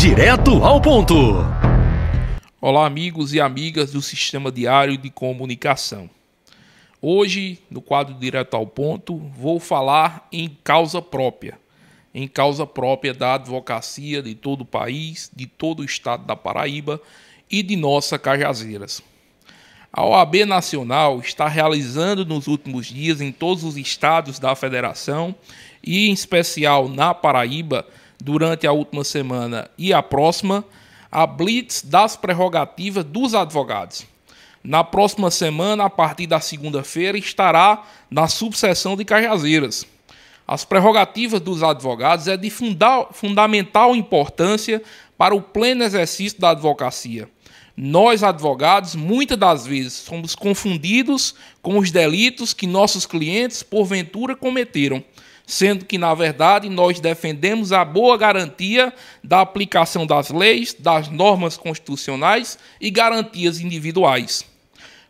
Direto ao ponto. Olá, amigos e amigas do Sistema Diário de Comunicação. Hoje, no quadro Direto ao Ponto, vou falar em causa própria. Em causa própria da advocacia de todo o país, de todo o estado da Paraíba e de nossa Cajazeiras. A OAB Nacional está realizando nos últimos dias em todos os estados da federação e em especial na Paraíba durante a última semana e a próxima, a blitz das prerrogativas dos advogados. Na próxima semana, a partir da segunda-feira, estará na subseção de Cajazeiras. As prerrogativas dos advogados é de funda fundamental importância para o pleno exercício da advocacia. Nós, advogados, muitas das vezes somos confundidos com os delitos que nossos clientes, porventura, cometeram sendo que, na verdade, nós defendemos a boa garantia da aplicação das leis, das normas constitucionais e garantias individuais.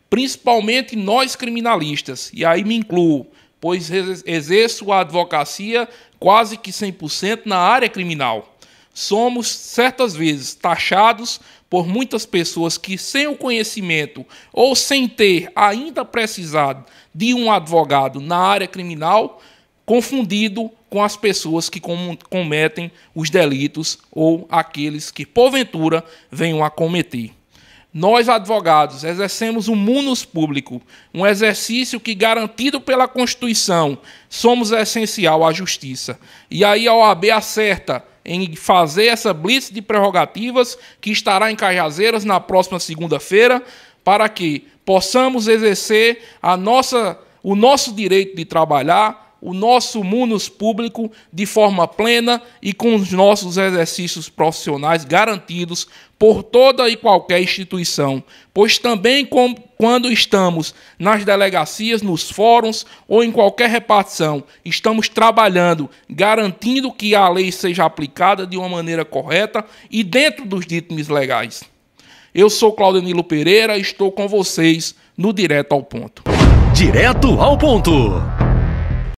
Principalmente nós criminalistas, e aí me incluo, pois exerço a advocacia quase que 100% na área criminal. Somos, certas vezes, taxados por muitas pessoas que, sem o conhecimento ou sem ter ainda precisado de um advogado na área criminal, confundido com as pessoas que cometem os delitos ou aqueles que, porventura, venham a cometer. Nós, advogados, exercemos um munus público, um exercício que, garantido pela Constituição, somos essencial à justiça. E aí a OAB acerta em fazer essa blitz de prerrogativas que estará em Cajazeiras na próxima segunda-feira, para que possamos exercer a nossa, o nosso direito de trabalhar, o nosso munus público de forma plena e com os nossos exercícios profissionais garantidos por toda e qualquer instituição, pois também com, quando estamos nas delegacias, nos fóruns ou em qualquer repartição, estamos trabalhando, garantindo que a lei seja aplicada de uma maneira correta e dentro dos ditames legais. Eu sou Claudio Pereira, estou com vocês no Direto ao Ponto. Direto ao Ponto.